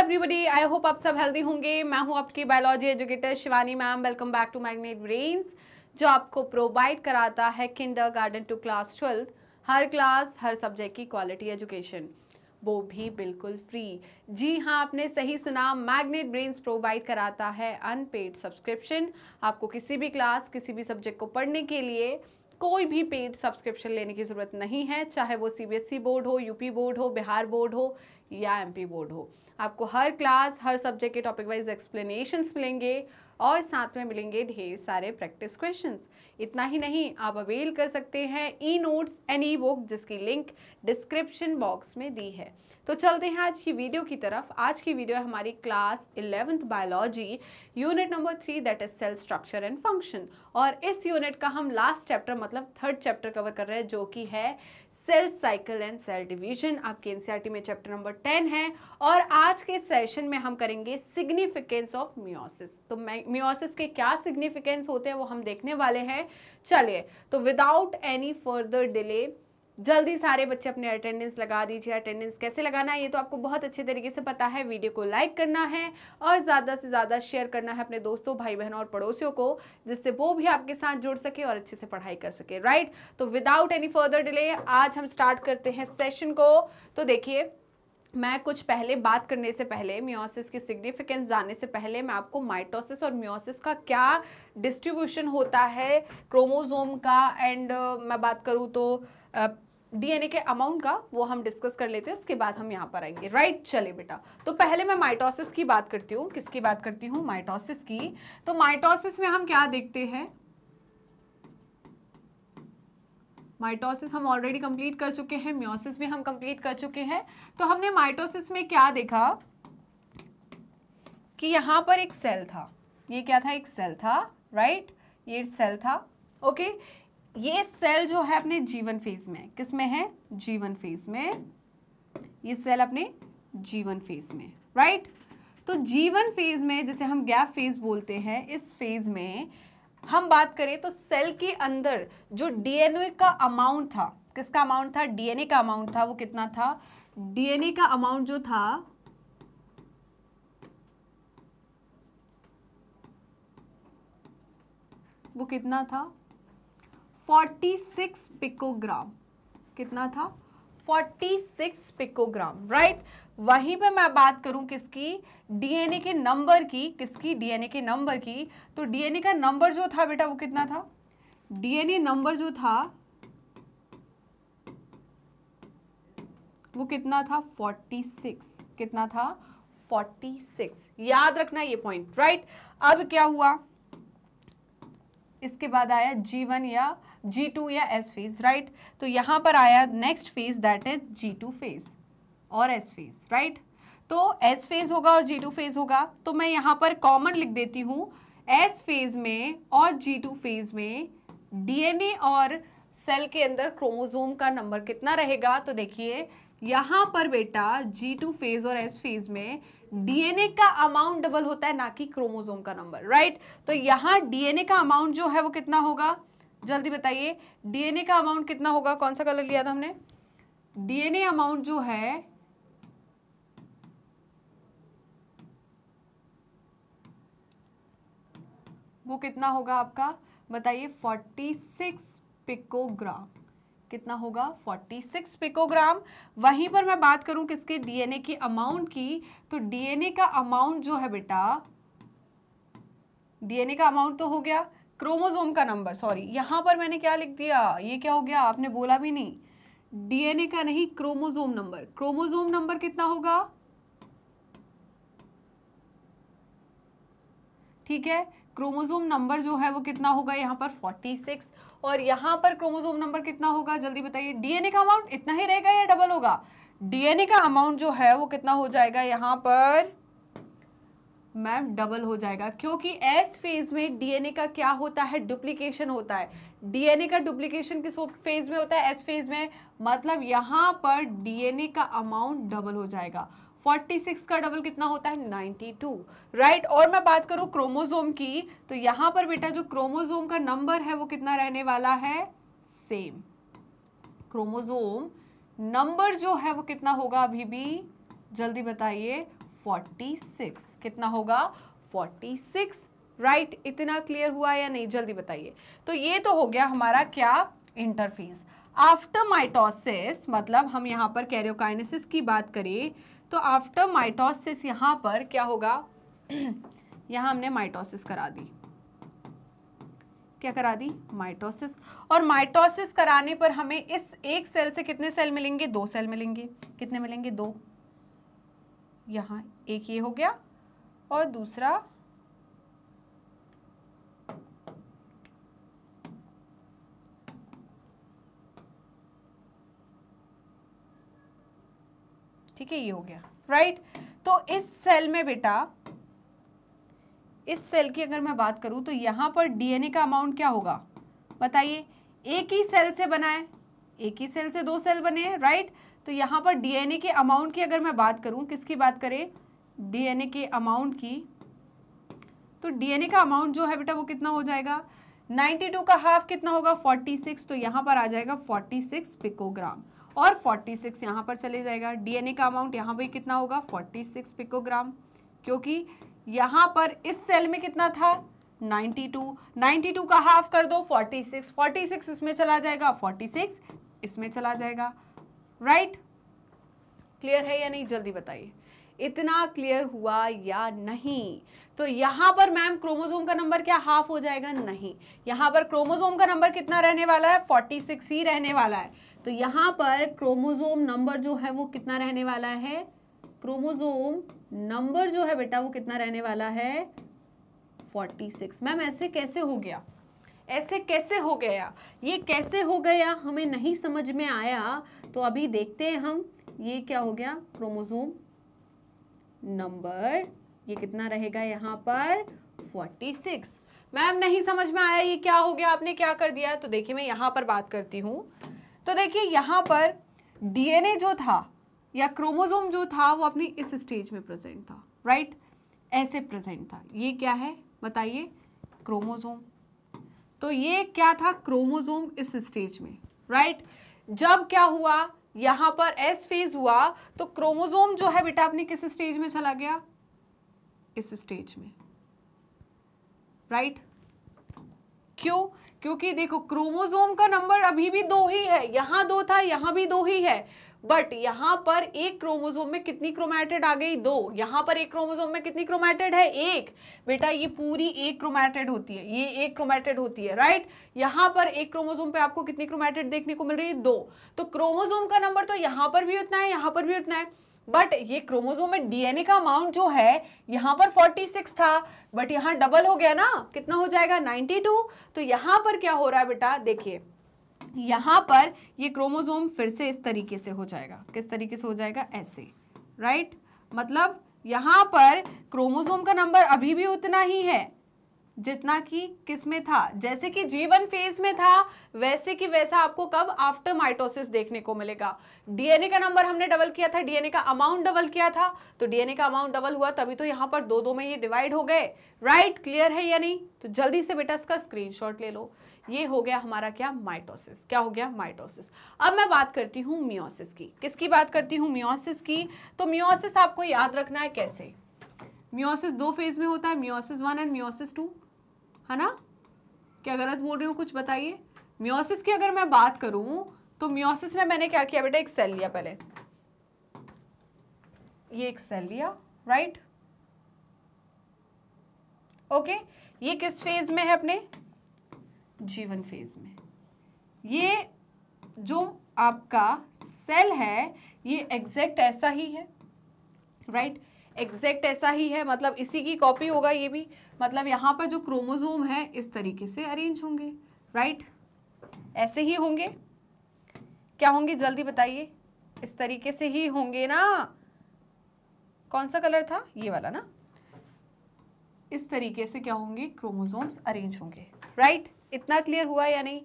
Everybody I hope आप सब healthy होंगे मैं हूं आपकी biology educator Shivani ma'am welcome back to Magnet Brains जो आपको प्रोवाइड कराता है kindergarten to class twelfth हर क्लास हर सब्जेक्ट की क्वालिटी एजुकेशन वो भी बिल्कुल फ्री जी हाँ आपने सही सुना मैग्नेट ब्रेन्स प्रोवाइड कराता है अनपेड सब्सक्रिप्शन आपको किसी भी क्लास किसी भी सब्जेक्ट को पढ़ने के लिए कोई भी पेड सब्सक्रिप्शन लेने की ज़रूरत नहीं है चाहे वो सीबीएसई बोर्ड e हो यूपी बोर्ड हो बिहार बोर्ड हो या एमपी बोर्ड हो आपको हर क्लास हर सब्जेक्ट के टॉपिक वाइज एक्सप्लेनेशंस मिलेंगे और साथ में मिलेंगे ढेर सारे प्रैक्टिस क्वेश्चंस इतना ही नहीं आप अवेल कर सकते हैं e notes and e book जिसकी लिंक डिस्क्रिप्शन बॉक्स में दी है तो चलते हैं आज की वीडियो की तरफ आज की वीडियो है हमारी class eleventh biology unit number three that is cell structure and function और इस यूनिट का हम लास्ट चैप्टर मतलब थर्ड चैप्टर कवर कर रहे हैं जो कि है cell cycle and cell division आपके एनसीईआरटी e में चैप्टर नंबर टेन है और आज के सेशन में हम करेंगे सिग्निफिकेंस ऑफ म्योसिस तो म्योसिस के क्या सिग्निफिकेंस होते हैं वो हम देखने वाले हैं चलिए तो विदाउट एनी फर्दर डिले जल्दी सारे बच्चे अपने अटेंडेंस लगा दीजिए अटेंडेंस कैसे लगाना है ये तो आपको बहुत अच्छे तरीके से पता है वीडियो को लाइक करना है और ज़्यादा से ज़्यादा शेयर करना है अपने दोस्तों भाई बहनों और पड़ोसियों को जिससे वो भी आपके साथ जुड़ सके और अच्छे से पढ़ाई कर सके राइट तो विदाउट एनी फर्दर डिले आज हम स्टार्ट करते हैं सेशन को तो देखिए मैं कुछ पहले बात करने से पहले म्योसिस की सिग्निफिकेंस जानने से पहले मैं आपको माइटोसिस और म्योसिस का क्या डिस्ट्रीब्यूशन होता है क्रोमोजोम का एंड uh, मैं बात करूँ तो uh, डीएनए के अमाउंट का वो हम डिस्कस कर लेते हैं उसके बाद हम यहाँ पर आएंगे राइट चले बेटा तो पहले मैं माइटोसिस की बात करती हूँ किसकी बात करती हूँ माइटोसिस की तो माइटोसिस में हम क्या देखते हैं माइटोसिस हम ऑलरेडी कंप्लीट कर चुके हैं म्योसिस भी हम कंप्लीट कर चुके हैं तो हमने माइटोसिस में क्या देखा कि यहाँ पर एक सेल था ये क्या था एक सेल था राइट ये सेल था ओके ये सेल जो है अपने जीवन फेज में किस में है जीवन फेज में ये सेल अपने जीवन फेज में राइट तो जीवन फेज में जैसे हम गैप फेज बोलते हैं इस फेज में हम बात करें तो सेल के अंदर जो डीएनए का अमाउंट था किसका अमाउंट था डीएनए का अमाउंट था वो कितना था डीएनए का अमाउंट जो था वो कितना था 46 पिकोग्राम कितना था 46 पिकोग्राम राइट वहीं पे मैं बात करूं किसकी डीएनए के नंबर की किसकी डीएनए के नंबर की तो डीएनए का नंबर जो था बेटा वो कितना था डीएनए नंबर जो था वो कितना था 46 कितना था 46 याद रखना ये पॉइंट राइट अब क्या हुआ इसके बाद आया जीवन या जी टू या एस फेज राइट तो यहाँ पर आया next phase that is G two phase और एस फेज राइट तो एस फेज होगा और जी टू फेज होगा तो मैं यहाँ पर कॉमन लिख देती हूँ एस फेज में और जी टू फेज में डीएनए और सेल के अंदर क्रोमोजोम का नंबर कितना रहेगा तो देखिए यहाँ पर बेटा जी टू फेज और एस फेज में डीएनए का अमाउंट डबल होता है ना कि क्रोमोजोम का नंबर राइट तो यहाँ डीएनए का अमाउंट जो है वो कितना होगा जल्दी बताइए डीएनए का अमाउंट कितना होगा कौन सा कलर लिया था हमने डीएनए अमाउंट जो है वो कितना होगा आपका बताइए फोर्टी सिक्स पिकोग्राम कितना होगा 46 पिकोग्राम वहीं पर मैं बात करूं किसके डीएनए की अमाउंट की तो डीएनए का अमाउंट जो है बेटा डीएनए का अमाउंट तो हो गया क्रोमोजोम का नंबर सॉरी यहाँ पर मैंने क्या लिख दिया ये क्या हो गया आपने बोला भी नहीं डीएनए का नहीं क्रोमोजोम नंबर क्रोमोजोम नंबर कितना होगा ठीक है क्रोमोजोम नंबर जो है वो कितना होगा यहाँ पर 46 और यहाँ पर क्रोमोजोम नंबर कितना होगा जल्दी बताइए डीएनए का अमाउंट इतना ही रहेगा या डबल होगा डीएनए का अमाउंट जो है वो कितना हो जाएगा यहाँ पर मैम डबल हो जाएगा क्योंकि एस फेज में डीएनए का क्या होता है डुप्लीकेशन होता है डीएनए का डुप्लीकेशन किस फेज में होता है एस फेज में मतलब यहाँ पर डीएनए का अमाउंट डबल हो जाएगा 46 का डबल कितना होता है 92 राइट right? और मैं बात करूँ क्रोमोजोम की तो यहाँ पर बेटा जो क्रोमोजोम का नंबर है वो कितना रहने वाला है सेम क्रोमोजोम नंबर जो है वो कितना होगा अभी भी जल्दी बताइए फोर्टी सिक्स कितना होगा फोर्टी सिक्स राइट इतना क्लियर हुआ या नहीं जल्दी बताइए तो ये तो हो गया हमारा क्या इंटरफेस आफ्टर माइटोसिस मतलब हम यहाँ पर कैरियोकाइनेसिस की बात करें तो आफ्टर माइटोसिस यहाँ पर क्या होगा यहाँ हमने माइटोसिस करा दी क्या करा दी माइटोसिस और माइटोसिस कराने पर हमें इस एक सेल से कितने सेल मिलेंगे दो सेल मिलेंगे कितने मिलेंगे दो यहाँ एक ये हो गया और दूसरा ठीक है ये हो गया राइट right? तो इस सेल में बेटा इस सेल की अगर मैं बात करूं तो यहां पर डीएनए का अमाउंट क्या होगा बताइए एक ही सेल से बना है एक ही सेल से दो सेल बने हैं राइट right? तो यहाँ पर डीएनए के अमाउंट की अगर मैं बात करूँ किसकी बात करें डीएनए के अमाउंट की तो डीएनए का अमाउंट जो है बेटा वो कितना हो जाएगा 92 का हाफ कितना होगा 46 तो यहाँ पर आ जाएगा 46 पिकोग्राम और 46 यहाँ पर चले जाएगा डीएनए का अमाउंट यहाँ पर कितना होगा 46 पिकोग्राम क्योंकि यहाँ पर इस सेल में कितना था 92 92 का हाफ कर दो 46 46 इसमें चला जाएगा 46 इसमें चला जाएगा राइट क्लियर है या नहीं जल्दी बताइए इतना क्लियर हुआ या नहीं तो यहां पर मैम क्रोमोजोम का नंबर क्या हाफ हो जाएगा नहीं यहां पर क्रोमोजोम का नंबर कितना रहने वाला है 46 ही रहने वाला है तो यहां पर क्रोमोजोम नंबर जो है वो कितना रहने वाला है क्रोमोजोम नंबर जो है बेटा वो कितना रहने वाला है 46 मैम ऐसे कैसे हो गया ऐसे कैसे हो गया ये कैसे हो गया हमें नहीं समझ में आया तो अभी देखते हैं हम ये क्या हो गया क्रोमोजोम नंबर ये कितना रहेगा यहाँ पर फोर्टी सिक्स मैम नहीं समझ में आया ये क्या हो गया आपने क्या कर दिया तो देखिए मैं यहाँ पर बात करती हूँ तो देखिए यहाँ पर डीएनए जो था या क्रोमोजोम जो था वो अपनी इस स्टेज में प्रेजेंट था राइट ऐसे प्रेजेंट था ये क्या है बताइए क्रोमोजोम तो ये क्या था क्रोमोजोम इस स्टेज में राइट right? जब क्या हुआ यहां पर एस फेज हुआ तो क्रोमोजोम जो है बेटा अपने किस स्टेज में चला गया इस स्टेज में राइट right? क्यों क्योंकि देखो क्रोमोजोम का नंबर अभी भी दो ही है यहां दो था यहां भी दो ही है बट यहां पर एक क्रोमोजोम में कितनी क्रोमैटेड आ गई दो यहां पर एक क्रोमोजोम में कितनी क्रोमैटेड है एक बेटा ये पूरी एक क्रोमैटेड होती है ये एक क्रोमैटेड होती है राइट यहां पर एक क्रोमोजोम पे आपको कितनी क्रोमैटेड देखने को मिल रही है दो तो क्रोमोजोम का नंबर तो यहां पर भी उतना है यहां पर भी उतना है बट ये क्रोमोजोम में डीएनए का अमाउंट जो है यहां पर 46 था बट यहां डबल हो गया ना कितना हो जाएगा 92 तो यहां पर क्या हो रहा है बेटा देखिए यहां पर ये क्रोमोजोम फिर से इस तरीके से हो जाएगा किस तरीके से हो जाएगा ऐसे राइट मतलब यहां पर क्रोमोजोम का नंबर अभी भी उतना ही है जितना कि किस में था जैसे कि जीवन फेज में था वैसे कि वैसा आपको कब आफ्टर माइटोसिस देखने को मिलेगा डीएनए का नंबर हमने डबल किया था डीएनए का अमाउंट डबल किया था तो डीएनए का अमाउंट डबल हुआ तभी तो यहां पर दो दो में ये डिवाइड हो गए राइट right? क्लियर है या नहीं तो जल्दी से बेटा इसका स्क्रीनशॉट ले लो ये हो गया हमारा क्या माइटोसिस क्या हो गया माइटोसिस अब मैं बात करती हूँ मियोसिस की किसकी बात करती हूँ मियोसिस की तो मियोसिस आपको याद रखना है कैसे मियोसिस दो फेज में होता है meiosis one and meiosis two है ना क्या गलत बोल रही हूँ कुछ बताइए मियोसिस की अगर मैं बात करूँ तो मियोसिस में मैंने क्या किया बेटा एक सेल लिया पहले ये एक सेल लिया राइट ओके ये किस फेज में है अपने जीवन फेज में ये जो आपका सेल है ये एग्जैक्ट ऐसा ही है राइट right? एग्जैक्ट ऐसा ही है मतलब इसी की कॉपी होगा ये भी मतलब यहाँ पर जो क्रोमोजोम है इस तरीके से अरेंज होंगे राइट ऐसे ही होंगे क्या होंगे जल्दी बताइए इस तरीके से ही होंगे ना कौन सा कलर था ये वाला ना इस तरीके से क्या होंगे क्रोमोजोम्स अरेंज होंगे राइट इतना क्लियर हुआ या नहीं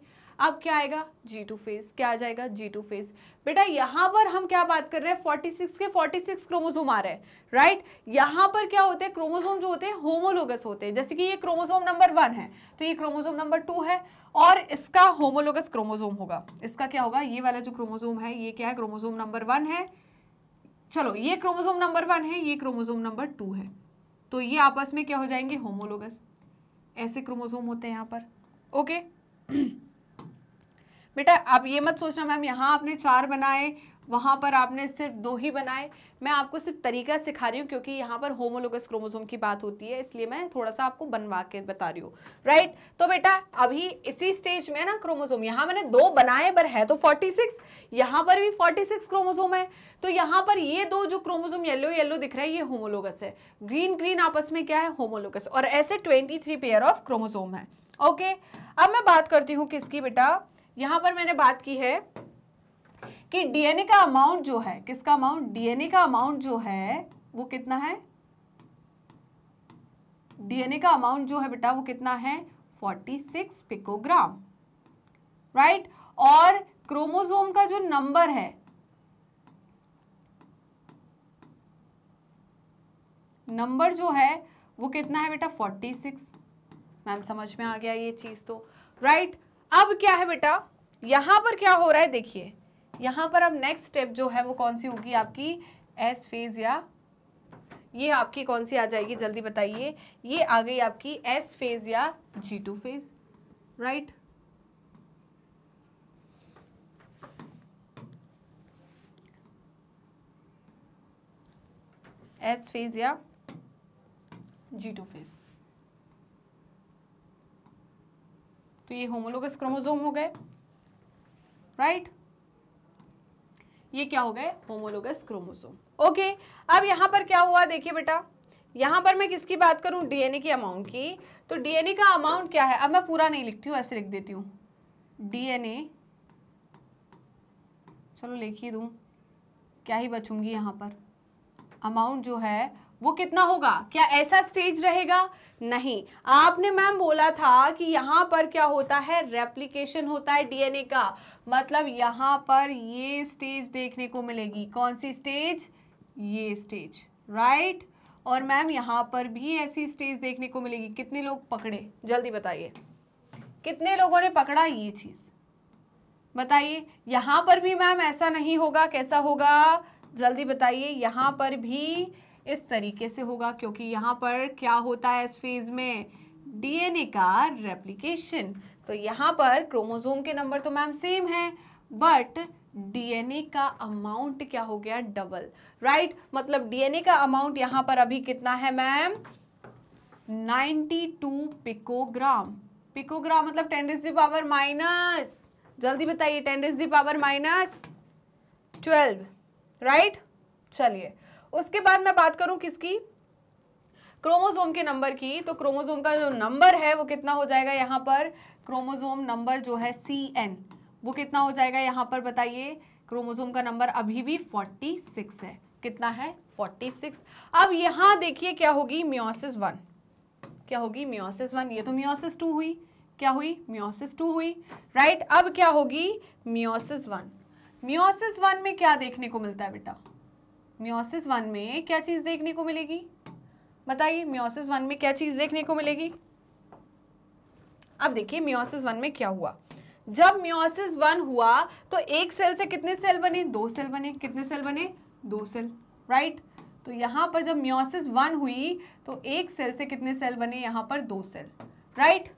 अब क्या आएगा जी टू फेज क्या आ जाएगा जी टू फेज बेटा यहाँ पर हम क्या बात कर रहे हैं 46 के 46 क्रोमोजोम आ रहे हैं राइट यहाँ पर क्या होते हैं क्रोमोजोम जो होते हैं होमोलोगस होते हैं जैसे कि ये क्रोमोजोम नंबर वन है तो ये क्रोमोजोम नंबर टू है और इसका होमोलोगस क्रोमोजोम होगा इसका क्या होगा ये वाला जो क्रोमोजोम है ये क्या है क्रोमोजोम नंबर वन है चलो ये क्रोमोजोम नंबर वन है ये क्रोमोजोम नंबर टू है तो ये आपस में क्या हो जाएंगे होमोलोगस ऐसे क्रोमोजोम होते हैं यहाँ पर ओके बेटा आप ये मत सोचना मैम यहाँ आपने चार बनाए वहाँ पर आपने सिर्फ दो ही बनाए मैं आपको सिर्फ तरीका सिखा रही हूँ क्योंकि यहाँ पर होमोलोगस क्रोमोसोम की बात होती है इसलिए मैं थोड़ा सा आपको बनवा के बता रही हूँ राइट तो बेटा अभी इसी स्टेज में ना क्रोमोसोम यहाँ मैंने दो बनाए पर है तो 46 यहाँ पर भी 46 क्रोमोसोम है तो यहाँ पर ये दो जो क्रोमोजोम येलो येलो दिख रहा है ये होमोलोगस है ग्रीन ग्रीन आपस में क्या है होमोलोगस और ऐसे ट्वेंटी पेयर ऑफ क्रोमोजोम है ओके अब मैं बात करती हूँ किसकी बेटा यहाँ पर मैंने बात की है कि डीएनए का अमाउंट जो है किसका अमाउंट डीएनए का अमाउंट जो है वो कितना है डीएनए का अमाउंट जो है बेटा वो कितना है 46 पिकोग्राम राइट और क्रोमोसोम का जो नंबर है नंबर जो है वो कितना है बेटा 46 मैम समझ में आ गया ये चीज़ तो राइट अब क्या है बेटा यहां पर क्या हो रहा है देखिए यहां पर अब नेक्स्ट स्टेप जो है वो कौन सी होगी आपकी एस फेज या ये आपकी कौन सी आ जाएगी जल्दी बताइए ये आ गई आपकी एस फेज या G two phase right S phase या जी टू फेज तो ये होमोलोगस क्रोमोजोम हो गए राइट ये क्या हो गए होमोलोगस क्रोमोजोम ओके अब यहां पर क्या हुआ देखिए बेटा यहां पर मैं किसकी बात करूं डीएनए की अमाउंट की तो डीएनए का अमाउंट क्या है अब मैं पूरा नहीं लिखती हूं ऐसे लिख देती हूं डीएनए चलो लिख ही दू क्या ही बचूंगी यहां पर अमाउंट जो है वो कितना होगा क्या ऐसा स्टेज रहेगा नहीं आपने मैम बोला था कि यहां पर क्या होता है रेप्लिकेशन होता है डीएनए का मतलब यहां पर ये स्टेज देखने को मिलेगी कौन सी स्टेज ये स्टेज राइट और मैम यहां पर भी ऐसी स्टेज देखने को मिलेगी कितने लोग पकड़े जल्दी बताइए कितने लोगों ने पकड़ा ये चीज़ बताइए यहां पर भी मैम ऐसा नहीं होगा कैसा होगा जल्दी बताइए यहाँ पर भी इस तरीके से होगा क्योंकि यहाँ पर क्या होता है इस फेज़ में डीएनए का रेप्लिकेशन तो यहाँ पर क्रोमोजोम के नंबर तो मैम सेम है बट डीएनए का अमाउंट क्या हो गया डबल राइट right? मतलब डीएनए का अमाउंट यहाँ पर अभी कितना है मैम 92 पिकोग्राम पिकोग्राम मतलब ten days the power minus जल्दी बताइए ten days the power minus twelve right चलिए उसके बाद मैं बात करूं किसकी क्रोमोजोम के नंबर की तो क्रोमोजोम का जो नंबर है वो कितना हो जाएगा यहाँ पर क्रोमोजोम नंबर जो है सी एन वो कितना हो जाएगा यहाँ पर बताइए क्रोमोजोम का नंबर अभी भी फोर्टी सिक्स है कितना है फोर्टी सिक्स अब यहाँ देखिए क्या होगी म्योसिस वन क्या होगी म्योसिस वन ये तो म्योसिस टू हुई क्या हुई म्योसिस टू हुई राइट अब क्या होगी म्योसिस वन म्योसिस वन में क्या देखने को मिलता है बेटा म्योसिस वन में क्या चीज़ देखने को मिलेगी बताइए म्योसिस वन में क्या चीज़ देखने को मिलेगी अब देखिए म्योसिस वन में क्या हुआ जब म्योसिस वन हुआ तो एक सेल से कितने सेल बने दो सेल बने कितने सेल बने दो सेल राइट तो यहां पर जब म्योसिस वन हुई तो एक सेल से कितने सेल बने यहां पर दो सेल राइट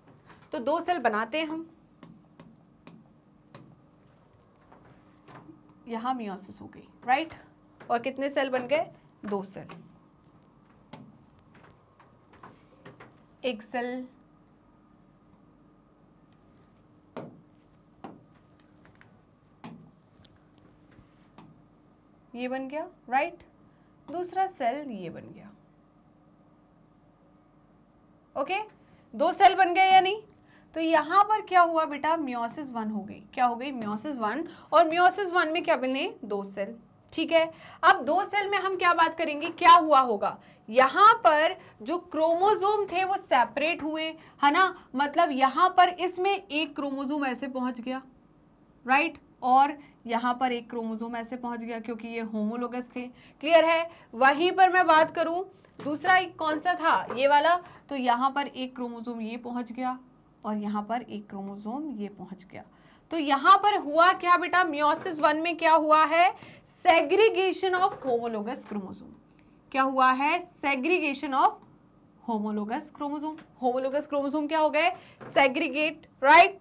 तो दो सेल बनाते हैं हम यहां म्योसिस हो गई राइट और कितने सेल बन गए दो सेल एक सेल ये बन गया राइट दूसरा सेल ये बन गया ओके दो सेल बन गए या नहीं तो यहां पर क्या हुआ बेटा म्योसिस वन हो गई क्या हो गई म्योसिस वन और म्योसिस वन में क्या बने दो सेल ठीक है अब दो सेल में हम क्या बात करेंगे क्या हुआ होगा यहाँ पर जो क्रोमोजोम थे वो सेपरेट हुए है ना मतलब यहां पर इसमें एक क्रोमोजोम ऐसे पहुंच गया राइट और यहाँ पर एक क्रोमोजोम ऐसे पहुंच गया क्योंकि ये होमोलोगस थे क्लियर है वहीं पर मैं बात करूँ दूसरा एक कौन सा था ये वाला तो यहाँ पर एक क्रोमोजोम ये पहुँच गया और यहाँ पर एक क्रोमोजोम ये पहुँच गया तो यहां पर हुआ क्या बेटा म्योसिस वन में क्या हुआ है सेग्रीगेशन ऑफ होमोलोगस क्रोमोजोम क्या हुआ है segregation of homologous chromosome homologous chromosome क्या हो गए सेग्रीगेट राइट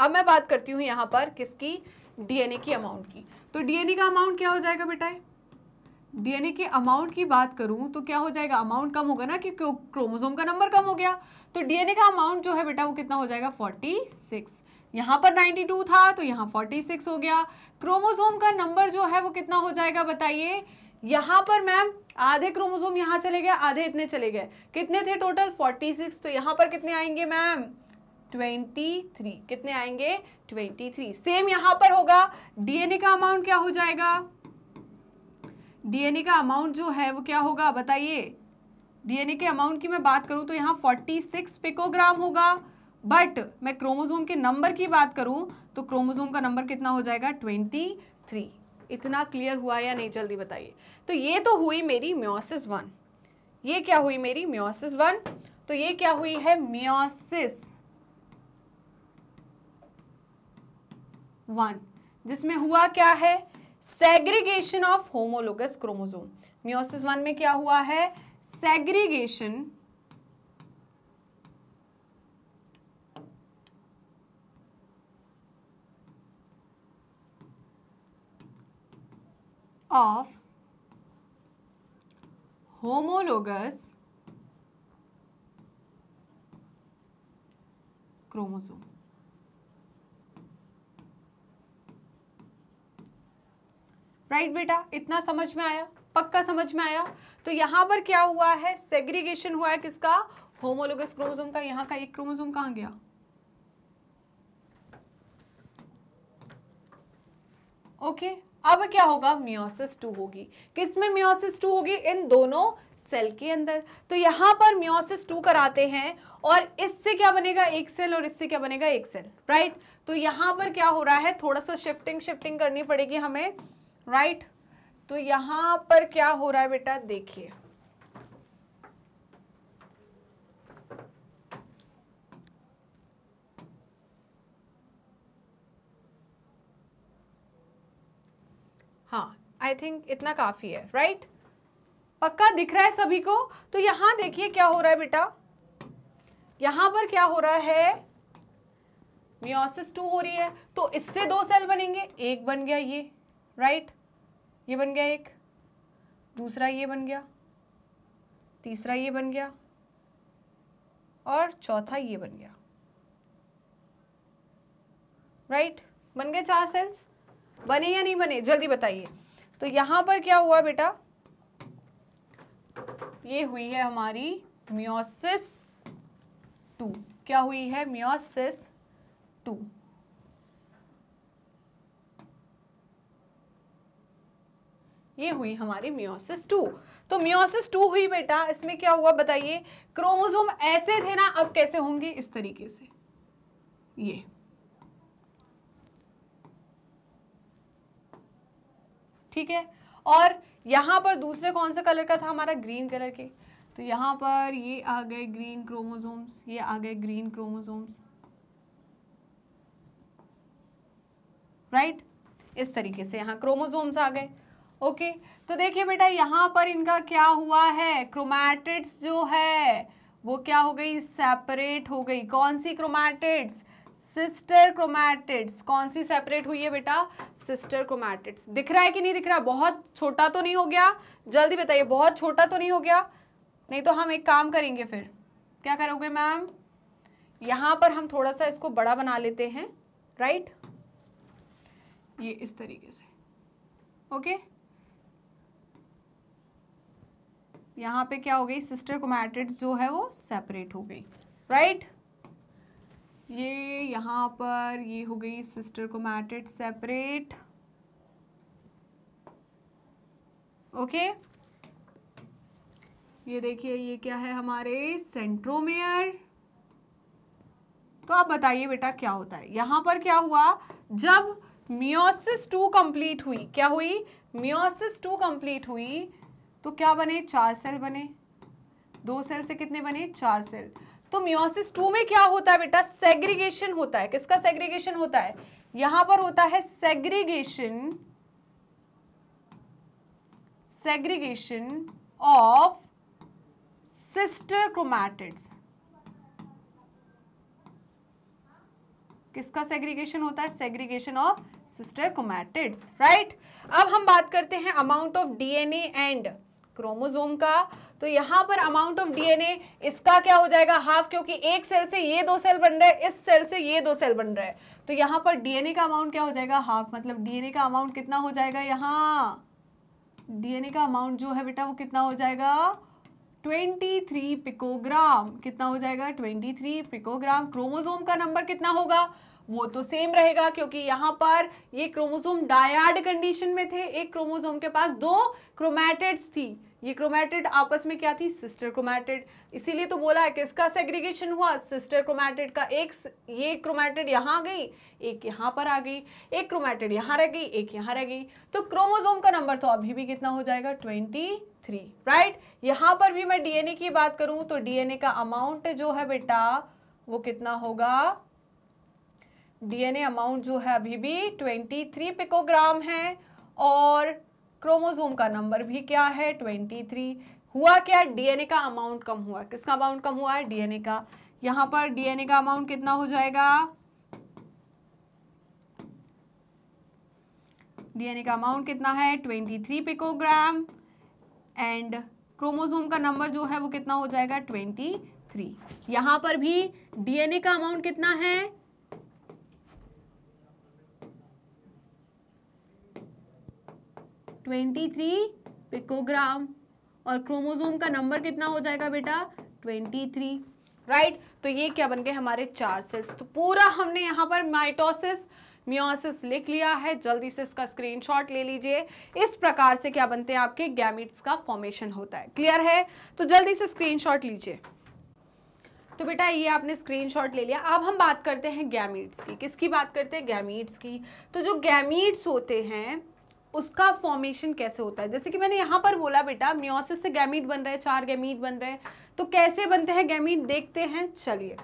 अब मैं बात करती हूं यहां पर किसकी डीएनए की अमाउंट की तो डीएनए का अमाउंट क्या हो जाएगा बेटा डीएनए के अमाउंट की बात करूं तो क्या हो जाएगा अमाउंट कम होगा ना क्योंकि क्रोमोसोम का नंबर कम हो गया तो डीएनए का अमाउंट जो है बेटा वो कितना हो जाएगा 46 यहाँ पर 92 था तो यहाँ 46 हो गया क्रोमोसोम का नंबर जो है वो कितना हो जाएगा बताइए यहाँ पर मैम आधे क्रोमोसोम यहाँ चले गए आधे इतने चले गए कितने थे टोटल 46 तो यहाँ पर कितने आएंगे मैम 23 कितने आएंगे 23 सेम यहाँ पर होगा डीएनए का अमाउंट क्या हो जाएगा डीएनए का अमाउंट जो है वो क्या होगा बताइए डीएनए के अमाउंट की मैं बात करूं तो यहाँ 46 पिकोग्राम होगा बट मैं क्रोमोजोम के नंबर की बात करूं तो क्रोमोजोम का नंबर कितना हो जाएगा ट्वेंटी थ्री इतना क्लियर हुआ या नहीं जल्दी बताइए तो ये तो हुई मेरी म्योसिस वन ये क्या हुई मेरी म्योसिस वन तो ये क्या हुई है म्योसिस वन जिसमें हुआ क्या है segregation of homologous chromosome meiosis one में क्या हुआ है segregation of homologous chromosome. Right right, बेटा इतना समझ में आया पक्का समझ में आया तो यहां पर क्या हुआ है सेग्रीगेशन हुआ है किसका होमोलोगस क्रोमोसोम का यहां का एक क्रोमोसोम कहां गया ओके okay. अब क्या होगा मियोसिस टू होगी किस में मियोसिस टू होगी इन दोनों सेल के अंदर तो यहां पर मियोसिस टू कराते हैं और इससे क्या बनेगा एक सेल और इससे क्या बनेगा एक सेल राइट तो यहां पर क्या हो रहा है थोड़ा सा शिफ्टिंग शिफ्टिंग करनी पड़ेगी हमें राइट तो यहां पर क्या हो रहा है बेटा देखिए हाँ आई थिंक इतना काफ़ी है राइट पक्का दिख रहा है सभी को तो यहाँ देखिए क्या हो रहा है बेटा यहाँ पर क्या हो रहा है मियोसिस टू हो रही है तो इससे दो सेल बनेंगे एक बन गया ये राइट ये बन गया एक दूसरा ये बन गया तीसरा ये बन गया और चौथा ये बन गया राइट right? बन गए चार सेल्स बने या नहीं बने जल्दी बताइए तो यहां पर क्या हुआ बेटा ये हुई है हमारी म्योसिस टू क्या हुई है म्योसिस टू ये हुई हमारी म्योसिस टू तो म्योसिस टू हुई बेटा इसमें क्या हुआ बताइए क्रोमोसोम ऐसे थे ना अब कैसे होंगे इस तरीके से ये ठीक है और यहाँ पर दूसरे कौन से कलर का था हमारा ग्रीन कलर के तो यहाँ पर ये आ गए ग्रीन क्रोमोजोम्स ये आ गए ग्रीन क्रोमोजोम्स राइट इस तरीके से यहाँ क्रोमोजोम्स आ गए ओके तो देखिए बेटा यहाँ पर इनका क्या हुआ है क्रोमैटिड्स जो है वो क्या हो गई सेपरेट हो गई कौन सी क्रोमैटिड्स सिस्टर क्रोमैटिड्स कौन सी सेपरेट हुई है बेटा सिस्टर क्रोमैटिड्स दिख रहा है कि नहीं दिख रहा बहुत छोटा तो नहीं हो गया जल्दी बताइए बहुत छोटा तो नहीं हो गया नहीं तो हम एक काम करेंगे फिर क्या करोगे मैम यहां पर हम थोड़ा सा इसको बड़ा बना लेते हैं राइट ये इस तरीके से ओके यहां पे क्या हो गई सिस्टर क्रोमैटिड्स जो है वो सेपरेट हो गई राइट right? ये यहाँ पर ये हो गई सिस्टर को मैटेड सेपरेट ओके ये देखिए ये क्या है हमारे सेंट्रोमेयर तो आप बताइए बेटा क्या होता है यहां पर क्या हुआ जब मियोसिस टू कंप्लीट हुई क्या हुई मियोसिस टू कंप्लीट हुई तो क्या बने चार सेल बने दो सेल से कितने बने चार सेल तो म्योसिस टू में क्या होता है बेटा सेग्रीगेशन होता है किसका सेग्रीगेशन होता है यहां पर होता है segregation segregation of sister chromatids किसका सेग्रीगेशन होता है segregation of sister chromatids right अब हम बात करते हैं amount of DNA and chromosome का तो यहां पर अमाउंट ऑफ डीएनए इसका क्या हो जाएगा हाफ क्योंकि एक सेल से ये दो सेल बन रहे हैं इस सेल से ये दो सेल बन रहे हैं तो यहां पर डीएनए का अमाउंट क्या हो जाएगा हाफ मतलब डीएनए का अमाउंट कितना हो जाएगा यहां डीएनए का अमाउंट जो है बेटा वो कितना हो जाएगा 23 पिकोग्राम कितना हो जाएगा 23 पिकोग्राम क्रोमोसोम का नंबर कितना होगा वो तो सेम रहेगा क्योंकि यहां पर ये क्रोमोसोम डायड कंडीशन में थे एक क्रोमोसोम के पास दो क्रोमैटिड्स थी ये क्रोमैटिड आपस में क्या थी सिस्टर क्रोमैटिड इसीलिए तो बोला है किसका सेग्रीगेशन हुआ सिस्टर क्रोमैटिड का एक ये क्रोमैटिड यहाँ गई एक यहाँ पर आ गई एक क्रोमैटिड यहाँ रह गई एक यहाँ रह गई तो क्रोमोजोम का नंबर तो अभी भी कितना हो जाएगा ट्वेंटी थ्री राइट यहाँ पर भी मैं डीएनए की बात करूँ तो डीएनए का अमाउंट जो है बेटा वो कितना होगा डीएनए अमाउंट जो है अभी भी थ्री पिकोग्राम है और क्रोमोजोम का नंबर भी क्या है ट्वेंटी थ्री हुआ क्या डीएनए का अमाउंट कम हुआ किसका अमाउंट कम हुआ है डीएनए का यहां पर डीएनए का अमाउंट कितना हो जाएगा डीएनए का अमाउंट कितना है twenty three picogram and chromosome का नंबर जो है वो कितना हो जाएगा ट्वेंटी थ्री यहां पर भी डीएनए का अमाउंट कितना है ट्वेंटी थ्री पिकोग्राम और क्रोमोजोम का नंबर कितना हो जाएगा बेटा ट्वेंटी थ्री राइट तो ये क्या बन गए हमारे चार सेल्स तो पूरा हमने यहाँ पर माइटोसिस म्योसिस लिख लिया है जल्दी से इसका स्क्रीनशॉट ले लीजिए इस प्रकार से क्या बनते हैं आपके गैमिट्स का फॉर्मेशन होता है क्लियर है तो जल्दी से स्क्रीनशॉट लीजिए तो बेटा ये आपने स्क्रीनशॉट ले लिया अब हम बात करते हैं गैमीट्स की किसकी बात करते हैं गैमीट्स की तो जो गैमीट्स होते हैं उसका फॉर्मेशन कैसे होता है जैसे कि मैंने यहाँ पर बोला बेटा म्योसिस से गैमीट बन रहे हैं चार गैमीट बन रहे हैं तो कैसे बनते हैं गैमीट देखते हैं चलिए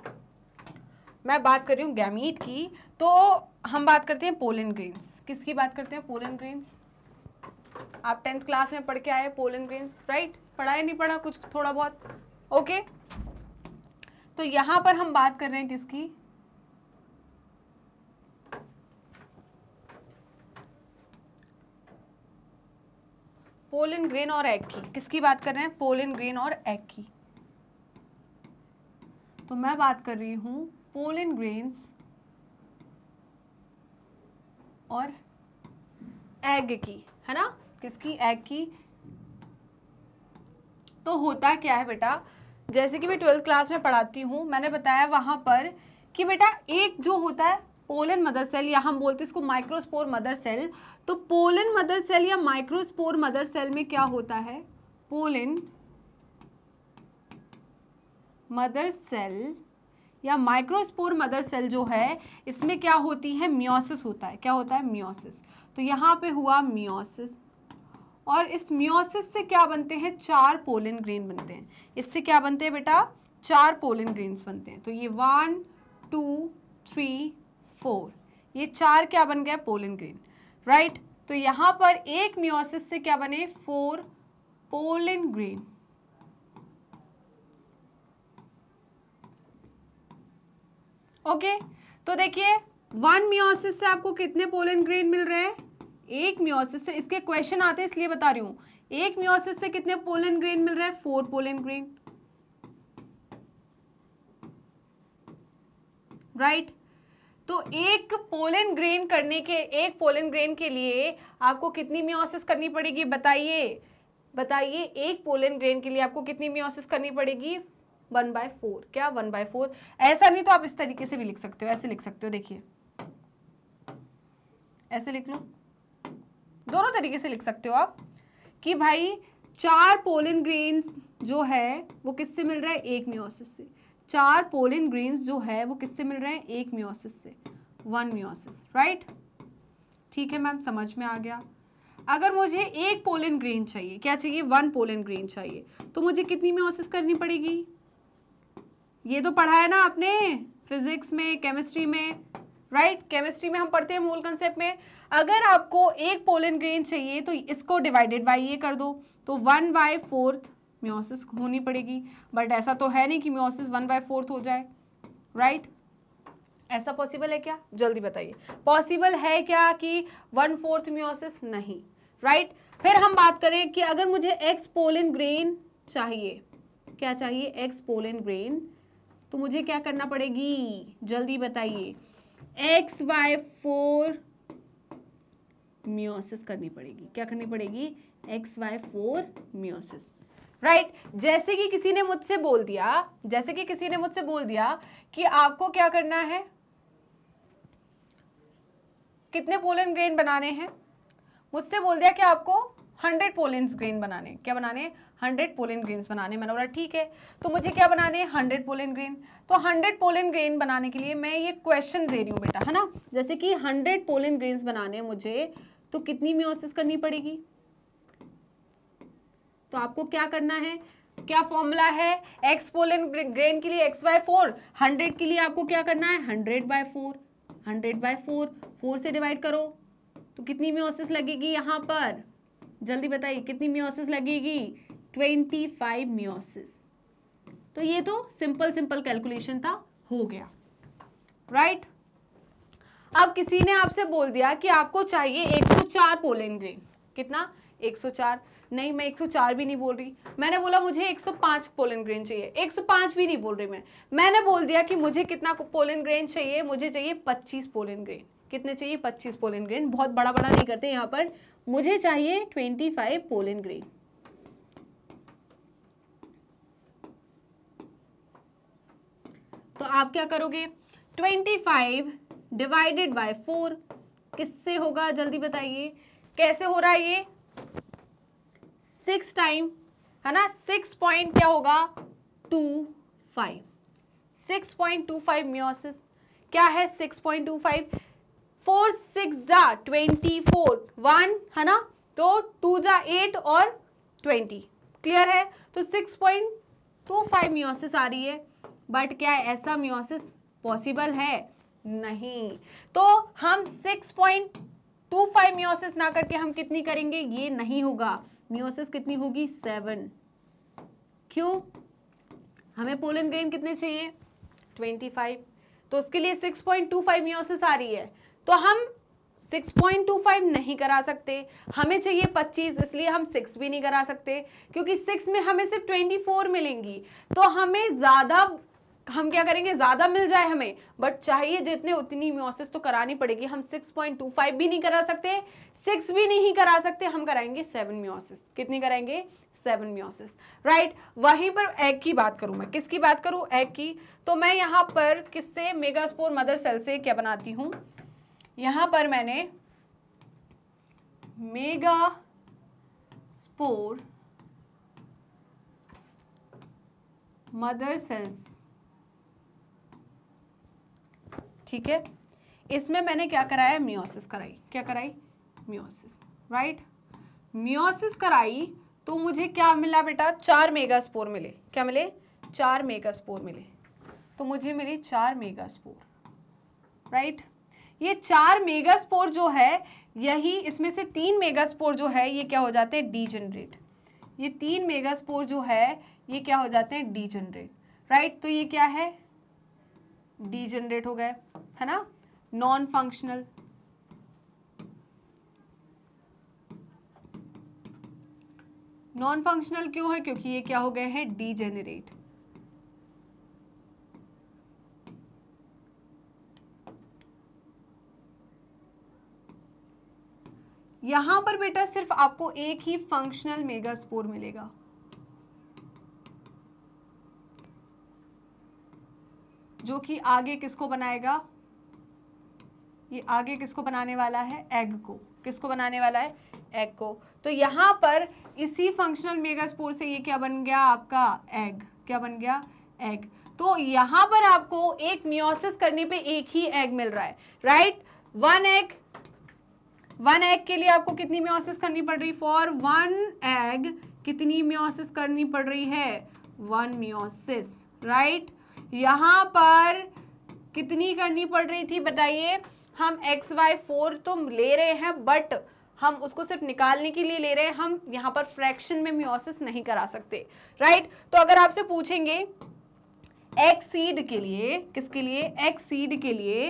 मैं बात कर रही हूँ गैमीट की तो हम बात करते हैं पोलन ग्रीन्स किसकी बात करते हैं पोलन ग्रीन्स आप टेंथ क्लास में पढ़ के आए पोलन ग्रीन्स राइट पढ़ा या नहीं पढ़ा कुछ थोड़ा बहुत ओके तो यहाँ पर हम बात कर रहे हैं किसकी पोलन ग्रेन और एग की किसकी बात कर रहे हैं पोलन ग्रेन और एग की तो मैं बात कर रही हूं पोलन ग्रेन्स और एग की है ना किसकी एग की तो होता क्या है बेटा जैसे कि मैं ट्वेल्थ क्लास में पढ़ाती हूँ मैंने बताया वहां पर कि बेटा एक जो होता है पोलन मदर सेल या हम बोलते हैं इसको माइक्रोस्पोर मदर सेल तो पोलन मदर सेल या माइक्रोस्पोर मदर सेल में क्या होता है पोलन मदर सेल या माइक्रोस्पोर मदर सेल जो है इसमें क्या होती है म्योसिस होता है क्या होता है म्योसिस तो यहाँ पे हुआ म्योसिस और इस म्योसिस से क्या बनते हैं चार पोलन ग्रेन बनते हैं इससे क्या बनते हैं बेटा चार पोलन ग्रेन्स बनते हैं तो ये वन टू थ्री फोर ये चार क्या बन गया पोलन ग्रेन राइट तो यहां पर एक म्योसिस से क्या बने फोर पोलन ग्रेन ओके तो देखिए वन म्योसिस से आपको कितने पोलन ग्रेन मिल रहे हैं एक म्योसिस से इसके क्वेश्चन आते हैं इसलिए बता रही हूं एक म्योसिस से कितने पोलन ग्रेन मिल रहे हैं four pollen grain right right? तो एक पोलन ग्रेन करने के एक पोलन ग्रेन के लिए आपको कितनी मियोसिस करनी पड़ेगी बताइए बताइए एक पोलन ग्रेन के लिए आपको कितनी मियोसिस करनी पड़ेगी वन बाय फोर क्या वन बाय फोर ऐसा नहीं तो आप इस तरीके से भी लिख सकते हो ऐसे लिख सकते हो देखिए ऐसे लिख लो दोनों तरीके से लिख सकते हो आप कि भाई चार पोलन ग्रेन जो है वो किससे मिल रहा है एक मियोसिस से चार पोलिन ग्रीन्स जो है वो किससे मिल रहे हैं एक म्योसिस से वन म्योसिस राइट ठीक है मैम समझ में आ गया अगर मुझे एक पोलिन ग्रीन चाहिए क्या चाहिए वन पोलिन ग्रीन चाहिए तो मुझे कितनी म्योसिस करनी पड़ेगी ये तो पढ़ा है ना आपने फिजिक्स में केमिस्ट्री में राइट right? केमिस्ट्री में हम पढ़ते हैं मूल कंसेप्ट में अगर आपको एक पोलिन ग्रीन चाहिए तो इसको डिवाइडेड बाई ये कर दो तो वन बाय फोर्थ म्योसिस होनी पड़ेगी बट ऐसा तो है नहीं कि म्योसिस वन बाय फोर्थ हो जाए राइट ऐसा पॉसिबल है क्या जल्दी बताइए पॉसिबल है क्या कि वन फोर्थ म्योसिस नहीं राइट right? फिर हम बात करें कि अगर मुझे एक्स पोलिन ग्रेन चाहिए क्या चाहिए एक्स पोलिन ग्रेन तो मुझे क्या करना पड़ेगी जल्दी बताइए एक्स बाय फोर म्योसिस करनी पड़ेगी क्या करनी पड़ेगी X by four meiosis right right? जैसे कि किसी ने मुझसे बोल दिया जैसे कि किसी ने मुझसे बोल दिया कि आपको क्या करना है कितने पोलन ग्रेन बनाने हैं मुझसे बोल दिया कि आपको हंड्रेड पोलन ग्रेन बनाने क्या बनाने हंड्रेड पोलन ग्रेन्स बनाने मैंने बोला ठीक है तो मुझे क्या बनाने हैं हंड्रेड पोलन ग्रेन तो हंड्रेड पोलन ग्रेन बनाने के लिए मैं ये क्वेश्चन दे रही हूँ बेटा है ना जैसे कि हंड्रेड पोलन ग्रेन्स बनाने मुझे तो कितनी म्योसिस करनी पड़ेगी तो आपको क्या करना है क्या फॉर्मूला है एक्स पोलन ग्रेन के लिए एक्स बाय फोर हंड्रेड के लिए आपको क्या करना है hundred by four hundred by four four से डिवाइड करो तो कितनी म्योसिस लगेगी यहाँ पर जल्दी बताइए कितनी म्योसिस लगेगी ट्वेंटी फाइव म्योसिस तो ये तो सिंपल सिंपल कैलकुलेशन था हो गया राइट right? अब किसी ने आपसे बोल दिया कि आपको चाहिए 104 पोलन ग्रेन कितना 104 नहीं मैं 104 भी नहीं बोल रही मैंने बोला मुझे 105 सौ पोलन ग्रेन चाहिए 105 भी नहीं बोल रही मैं मैंने बोल दिया कि मुझे कितना पोलन ग्रेन चाहिए मुझे चाहिए 25 पोलन ग्रेन कितने चाहिए 25 पोलन ग्रेन बहुत बड़ा बड़ा नहीं करते यहाँ पर मुझे चाहिए 25 फाइव पोलन ग्रेन तो आप क्या करोगे 25 डिवाइडेड बाय फोर किससे होगा जल्दी बताइए कैसे हो रहा है ये सिक्स टाइम है ना सिक्स पॉइंट क्या होगा two five six point two five meiosis क्या है six point two five four six जा ट्वेंटी फोर वन है ना तो टू जा एट और ट्वेंटी क्लियर है तो six point two five meiosis आ रही है बट क्या है? ऐसा म्योसिस पॉसिबल है नहीं तो हम six point two five meiosis ना करके हम कितनी करेंगे ये नहीं होगा मियोसिस कितनी होगी सेवन क्यों हमें पोलन ग्रेन कितने चाहिए ट्वेंटी फाइव तो उसके लिए six point two five meiosis आ रही है तो हम सिक्स पॉइंट टू फाइव नहीं करा सकते हमें चाहिए पच्चीस इसलिए हम सिक्स भी नहीं करा सकते क्योंकि सिक्स में हमें सिर्फ ट्वेंटी फोर मिलेंगी तो हमें ज़्यादा हम क्या करेंगे ज़्यादा मिल जाए हमें बट चाहिए जितने उतनी म्योसिस तो करानी पड़ेगी हम 6.25 भी नहीं करा सकते 6 भी नहीं करा सकते हम कराएंगे सेवन म्योसिस कितनी कराएंगे सेवन म्योसिस राइट वहीं पर एग की बात करूं मैं किसकी बात करूं एग की तो मैं यहां पर किससे मेगास्पोर मदर सेल से क्या बनाती हूं यहां पर मैंने मेगा स्पोर मदर सेल्स ठीक है इसमें मैंने क्या कराया म्योसिस कराई क्या कराई म्योसिस राइट म्योसिस कराई तो मुझे क्या मिला बेटा चार मेगा स्पोर मिले क्या मिले चार मेगा स्पोर मिले तो मुझे मिली चार मेगा स्पोर राइट ये चार मेगा स्पोर जो है यही इसमें से तीन मेगा स्पोर जो है ये क्या हो जाते हैं डी जनरेट ये तीन मेगा स्पोर जो है ये क्या हो जाते हैं डी जनरेट राइट तो ये क्या है डी जनरेट हो गए है ना नॉन फंक्शनल नॉन फंक्शनल क्यों है क्योंकि ये क्या हो गए हैं डी जेनरेट यहां पर बेटा सिर्फ आपको एक ही फंक्शनल मेगा स्पोर मिलेगा जो कि आगे किसको बनाएगा ये आगे किसको बनाने वाला है एग को किसको बनाने वाला है एग को तो यहां पर इसी फंक्शनल मेगास्पोर से ये क्या बन गया आपका एग क्या बन गया एग तो यहां पर आपको एक मियोसिस करने पे एक ही एग मिल रहा है right one egg one egg के लिए आपको कितनी मियोसिस करनी पड़ रही फॉर वन एग कितनी मियोसिस करनी पड़ रही है वन मियोसिस राइट यहाँ पर कितनी करनी पड़ रही थी बताइए हम एक्स वाई फोर तो ले रहे हैं बट हम उसको सिर्फ निकालने के लिए ले रहे हैं हम यहाँ पर फ्रैक्शन में म्योसिस नहीं करा सकते राइट तो अगर आपसे पूछेंगे एक्स सीड के लिए किसके लिए एक्स सीड के लिए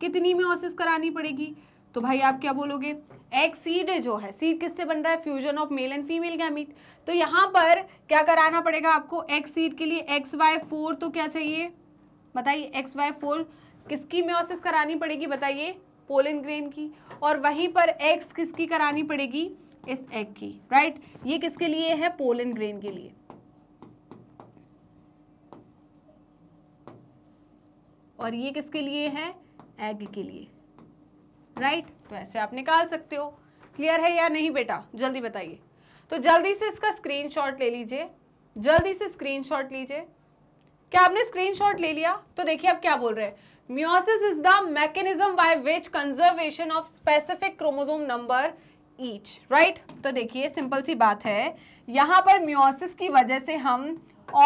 कितनी म्योसिस करानी पड़ेगी तो भाई आप क्या बोलोगे एक सीड जो है सीड किससे बन रहा है fusion of male and female gamete तो यहाँ पर क्या कराना पड़ेगा आपको एक्स सीड के लिए एक्स वाई फोर तो क्या चाहिए बताइए एक्स वाई फोर किसकी म्योसिस करानी पड़ेगी बताइए पोलन ग्रेन की और वहीं पर एक्स किसकी करानी पड़ेगी इस एग की राइट ये किसके लिए है पोलन ग्रेन के लिए और ये किसके लिए है एग के लिए राइट right? तो ऐसे आप निकाल सकते हो क्लियर है या नहीं बेटा जल्दी बताइए तो जल्दी से इसका स्क्रीन ले लीजिए जल्दी से स्क्रीन लीजिए क्या आपने स्क्रीन ले लिया तो देखिए आप क्या बोल रहे हैं meiosis is the mechanism by which conservation of specific chromosome number each right तो देखिए सिंपल सी बात है यहाँ पर म्योसिस की वजह से हम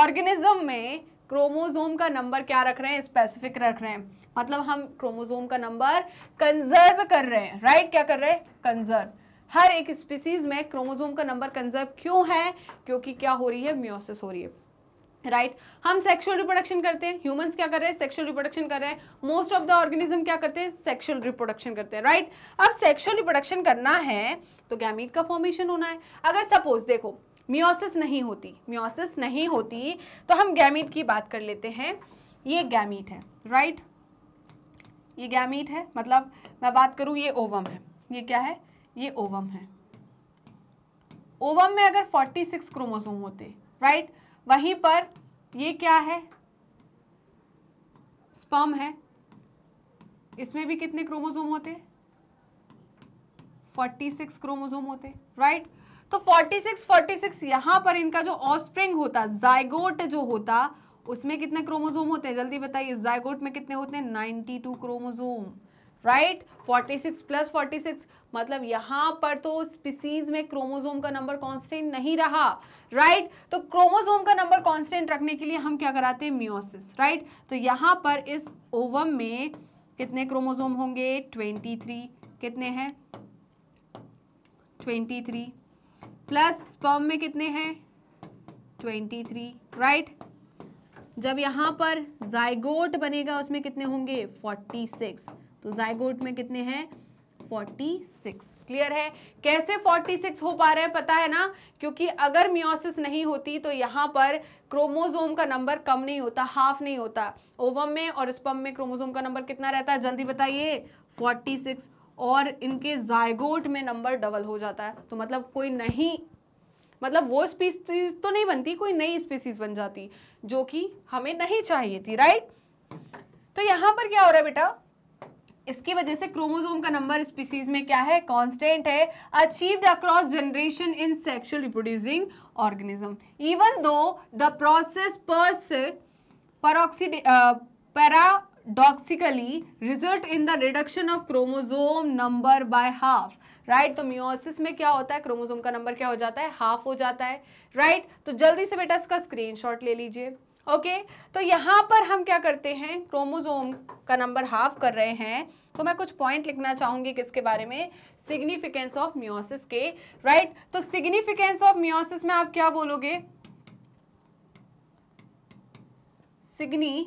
ऑर्गेनिज्म में क्रोमोजोम का नंबर क्या रख रहे हैं स्पेसिफिक रख रहे हैं मतलब हम क्रोमोजोम का नंबर कंजर्व कर रहे हैं राइट right? क्या कर रहे हैं कंजर्व हर एक स्पीसीज में क्रोमोजोम का नंबर कंजर्व क्यों है क्योंकि क्या हो रही है म्योसिस हो रही है राइट right? हम सेक्सुअल रिप्रोडक्शन करते हैं ह्यूमंस क्या कर रहे हैं सेक्सुअल रिप्रोडक्शन कर रहे हैं मोस्ट ऑफ द ऑर्गेनिज्म क्या करते हैं सेक्सुअल रिप्रोडक्शन करते हैं राइट right? अब सेक्सुअल रिप्रोडक्शन करना है तो गैमीट का फॉर्मेशन होना है अगर सपोज देखो म्योसिस नहीं होती म्योसिस नहीं होती तो हम गैमीट की बात कर लेते हैं ये गैमीट है राइट right? ये गैमीट है मतलब मैं बात करूँ ये ओवम है ये क्या है ये ओवम है ओवम में अगर 46 क्रोमोसोम होते राइट वहीं पर ये क्या है स्पर्म है इसमें भी कितने क्रोमोसोम होते 46 क्रोमोजोम होते राइट तो 46 46 यहां पर इनका जो ऑस्प्रिंग होता जाइगोट जो होता उसमें कितने क्रोमोजोम होते हैं जल्दी बताइए जायकोट में कितने होते हैं 92 क्रोमोजोम राइट 46 प्लस 46 मतलब यहाँ पर तो स्पीसीज में क्रोमोजोम का नंबर कांस्टेंट नहीं रहा राइट right? तो क्रोमोजोम का नंबर कांस्टेंट रखने के लिए हम क्या कराते हैं म्योसिस राइट तो यहाँ पर इस ओवम में कितने क्रोमोजोम होंगे 23 कितने हैं 23 प्लस स्पर्म में कितने हैं 23 राइट right? जब यहाँ पर जायगोट बनेगा उसमें कितने होंगे 46 तो जायगोट में कितने हैं 46 क्लियर है कैसे 46 हो पा रहे हैं पता है ना क्योंकि अगर मियोसिस नहीं होती तो यहाँ पर क्रोमोजोम का नंबर कम नहीं होता हाफ नहीं होता ओवम में और स्पम में क्रोमोजोम का नंबर कितना रहता है जल्दी बताइए 46 और इनके जायगोट में नंबर डबल हो जाता है तो मतलब कोई नहीं मतलब वो स्पीसीज तो नहीं बनती कोई नई स्पीसीज बन जाती जो कि हमें नहीं चाहिए थी राइट तो यहां पर क्या हो रहा है बेटा इसकी वजह से क्रोमोसोम का नंबर स्पीसीज में क्या है कांस्टेंट है achieved across generation in sexual reproducing organism even though the process purse peroxide paradoxically result in the reduction of chromosome number by half right तो म्योसिस में क्या होता है क्रोमोजोम का नंबर क्या हो जाता है हाफ हो जाता है राइट तो जल्दी से बेटा इसका स्क्रीन ले लीजिए ओके okay, तो यहाँ पर हम क्या करते हैं क्रोमोजोम का नंबर हाफ कर रहे हैं तो मैं कुछ पॉइंट लिखना चाहूँगी किसके बारे में सिग्निफिकेंस ऑफ म्योसिस के राइट right? तो सिग्निफिकेंस ऑफ म्योसिस में आप क्या बोलोगे signi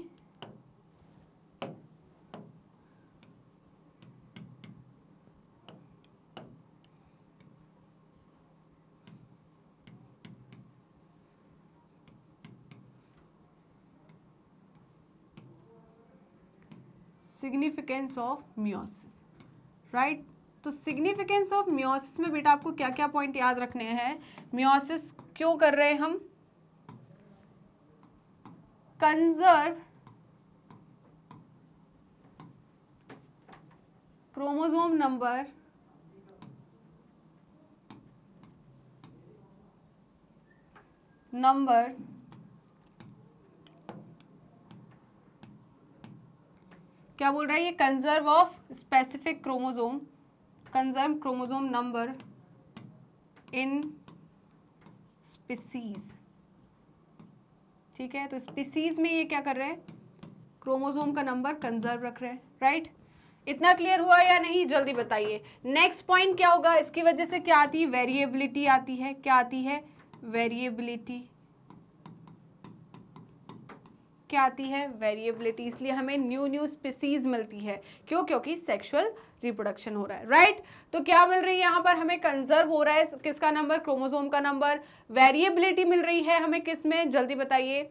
significance of meiosis right तो सिग्निफिकेंस ऑफ म्योसिस में बेटा आपको क्या क्या पॉइंट याद रखने हैं म्योसिस क्यों कर रहे हैं हम कंजर्व क्रोमोजोम नंबर नंबर क्या बोल रहा है ये conserve of specific chromosome conserve chromosome number in species ठीक है तो स्पीसीज में ये क्या कर रहे हैं क्रोमोजोम का नंबर कंजर्व रख रहे हैं राइट इतना क्लियर हुआ या नहीं जल्दी बताइए नेक्स्ट पॉइंट क्या होगा इसकी वजह से क्या आती है वेरिएबिलिटी आती है क्या आती है वेरिएबिलिटी क्या आती है वेरिएबिलिटी इसलिए हमें न्यू न्यू स्पीसीज मिलती है क्यों क्योंकि सेक्सुअल रिप्रोडक्शन हो रहा है राइट right? तो क्या मिल रही है यहाँ पर हमें कंजर्व हो रहा है किसका नंबर क्रोमोजोम का नंबर वेरिएबिलिटी मिल रही है हमें किस में जल्दी बताइए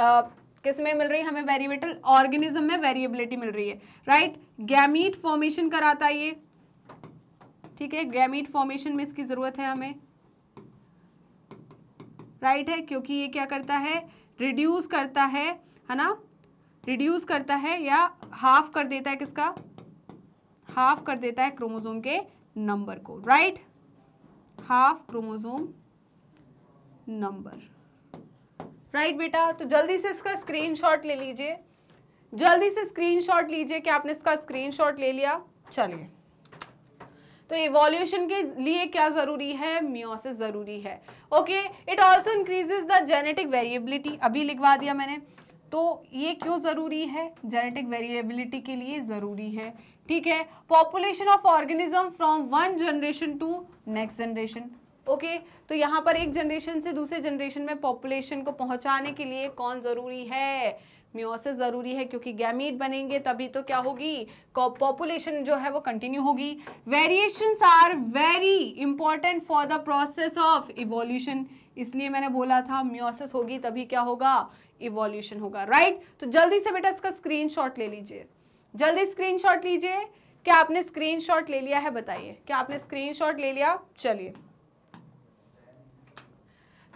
किस में मिल रही है हमें वेरिएबल ऑर्गेनिज्म में वेरिएबिलिटी मिल रही है राइट गैमीट फॉर्मेशन कराता ये ठीक है गैमीट फॉर्मेशन में इसकी ज़रूरत है हमें राइट right है क्योंकि ये क्या करता है रिड्यूस करता है है ना रिड्यूस करता है या हाफ कर देता है किसका हाफ कर देता है क्रोमोजोम के नंबर को right half chromosome number right बेटा तो जल्दी से इसका स्क्रीनशॉट ले लीजिए जल्दी से स्क्रीनशॉट लीजिए कि आपने इसका स्क्रीनशॉट ले लिया चलिए तो इवोल्यूशन के लिए क्या ज़रूरी है म्योसिस ज़रूरी है okay it also increases the genetic variability अभी लिखवा दिया मैंने तो ये क्यों ज़रूरी है जेनेटिक वेरिएबिलिटी के लिए ज़रूरी है ठीक है population of organism from one generation to next generation okay तो यहाँ पर एक जनरेशन से दूसरे जनरेशन में पॉपुलेशन को पहुँचाने के लिए कौन ज़रूरी है म्योसिस ज़रूरी है क्योंकि गैमीट बनेंगे तभी तो क्या होगी पॉपुलेशन जो है वो कंटिन्यू होगी variation are very important for the process of evolution इसलिए मैंने बोला था म्योसिस होगी तभी क्या होगा इवोल्यूशन होगा राइट तो जल्दी से बेटा इसका स्क्रीन ले लीजिए जल्दी स्क्रीन लीजिए क्या आपने स्क्रीनशॉट ले लिया है बताइए क्या आपने स्क्रीनशॉट ले लिया चलिए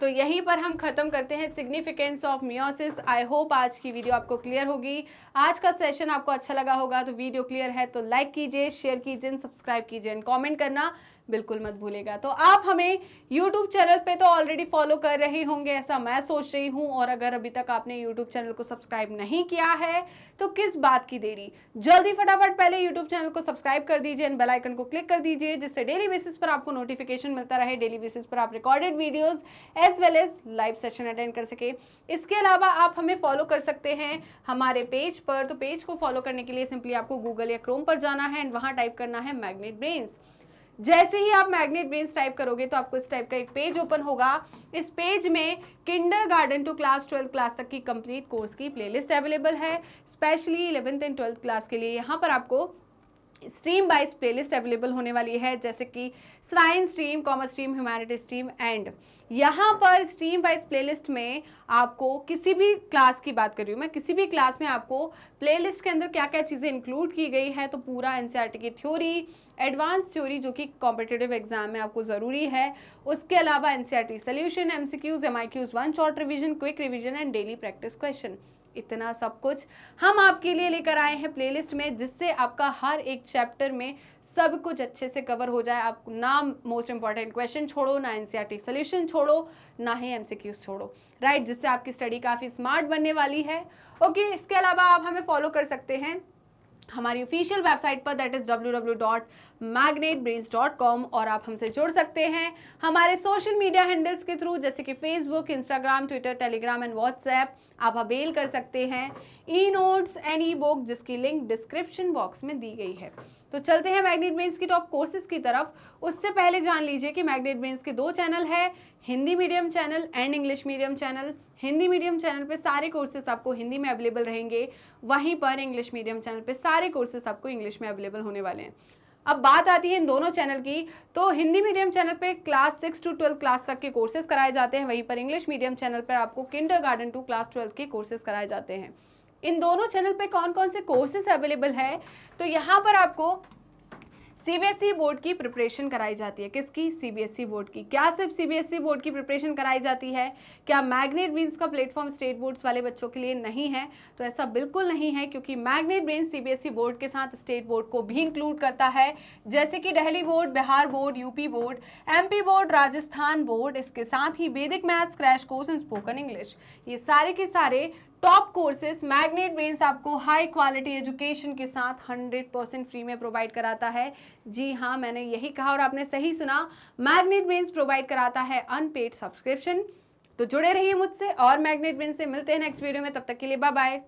तो यहीं पर हम ख़त्म करते हैं significance of meiosis I hope आज की वीडियो आपको क्लियर होगी आज का सेशन आपको अच्छा लगा होगा तो वीडियो क्लियर है तो लाइक कीजिए शेयर कीजिए सब्सक्राइब कीजिए एंड कॉमेंट करना बिल्कुल मत भूलेगा तो आप हमें यूट्यूब चैनल पे तो ऑलरेडी फॉलो कर रहे होंगे ऐसा मैं सोच रही हूँ और अगर अभी तक आपने यूट्यूब चैनल को सब्सक्राइब नहीं किया है तो किस बात की देरी जल्दी फटाफट पहले यूट्यूब चैनल को सब्सक्राइब कर दीजिए एंड बेल आइकन को क्लिक कर दीजिए जिससे डेली बेसिस पर आपको नोटिफिकेशन मिलता रहे डेली बेसिस पर आप recorded videos as well as live session attend कर सके इसके अलावा आप हमें फॉलो कर सकते हैं हमारे पेज पर तो पेज को फॉलो करने के लिए सिंपली आपको गूगल या क्रोम पर जाना है एंड वहाँ टाइप करना है मैग्नेट ब्रेन्स जैसे ही आप मैग्नेट ब्रेन्स टाइप करोगे तो आपको इस टाइप का एक पेज ओपन होगा इस पेज में kindergarten to class twelfth class तक की कंप्लीट कोर्स की प्लेलिस्ट अवेलेबल है specially eleventh and twelfth class के लिए यहाँ पर आपको स्ट्रीम वाइज प्लेलिस्ट अवेलेबल होने वाली है जैसे कि science stream commerce stream humanity stream and यहाँ पर स्ट्रीम वाइज प्लेलिस्ट में आपको किसी भी क्लास की बात कर रही हूँ मैं किसी भी क्लास में आपको प्लेलिस्ट के अंदर क्या क्या चीज़ें इंक्लूड की गई है तो पूरा एन e की थ्योरी एडवांस थ्योरी जो कि कॉम्पिटेटिव एग्जाम में आपको ज़रूरी है उसके अलावा NCERT T solution M C Qs M I Qs one short revision quick revision and daily practice question इतना सब कुछ हम आपके लिए लेकर आए हैं प्लेलिस्ट में जिससे आपका हर एक चैप्टर में सब कुछ अच्छे से कवर हो जाए आप ना मोस्ट इंपॉर्टेंट क्वेश्चन छोड़ो ना एन सोल्यूशन e छोड़ो ना ही एम छोड़ो राइट जिससे आपकी स्टडी काफ़ी स्मार्ट बनने वाली है ओके इसके अलावा आप हमें फॉलो कर सकते हैं हमारी ऑफिशियल वेबसाइट पर that is W W dot magnet और आप हमसे जुड़ सकते हैं हमारे सोशल मीडिया हैंडल्स के थ्रू जैसे कि Facebook Instagram Twitter Telegram and WhatsApp आप अवेल कर सकते हैं e notes and e book जिसकी लिंक डिस्क्रिप्शन बॉक्स में दी गई है तो चलते हैं मैग्नेट ब्रेन्स की टॉप कोर्सेज की तरफ उससे पहले जान लीजिए कि मैग्नेट ब्रेन्स के दो चैनल है Hindi medium channel and English medium channel Hindi medium channel पे सारे कोर्सेज आपको हिंदी में अवेलेबल रहेंगे वहीं पर इंग्लिश मीडियम चैनल पे सारे कोर्सेज आपको इंग्लिश में अवेलेबल होने वाले हैं अब बात आती है इन दोनों चैनल की तो हिंदी मीडियम चैनल पे class six to twelfth class तक के कोर्सेज कराए जाते हैं वहीं पर इंग्लिश मीडियम चैनल पर आपको kindergarten to class twelfth के कोर्सेज कराए जाते हैं इन दोनों चैनल पे कौन कौन से कोर्सेज अवेलेबल है तो यहाँ पर आपको सीबीएसई बोर्ड e की प्रिपरेशन कराई जाती है किसकी सीबीएसई बोर्ड e की क्या सिर्फ सीबीएसई बोर्ड e की प्रिपरेशन कराई जाती है क्या मैग्नेट ब्रेन्स का प्लेटफॉर्म स्टेट बोर्ड्स वाले बच्चों के लिए नहीं है तो ऐसा बिल्कुल नहीं है क्योंकि मैग्नेट ब्रेन सीबीएसई बोर्ड के साथ स्टेट बोर्ड को भी इंक्लूड करता है जैसे कि Delhi board Bihar board UP board M board Rajasthan board इसके साथ ही वैदिक maths crash course and spoken English ये सारे के सारे टॉप कोर्सेज मैग्नेट ब्रेन्स आपको हाई क्वालिटी एजुकेशन के साथ 100 परसेंट फ्री में प्रोवाइड कराता है जी हाँ मैंने यही कहा और आपने सही सुना मैग्नेट ब्रेन्स प्रोवाइड कराता है अनपेड सब्सक्रिप्शन तो जुड़े रहिए मुझसे और मैग्नेट ब्रेन से मिलते हैं नेक्स्ट वीडियो में तब तक के लिए बाय बाय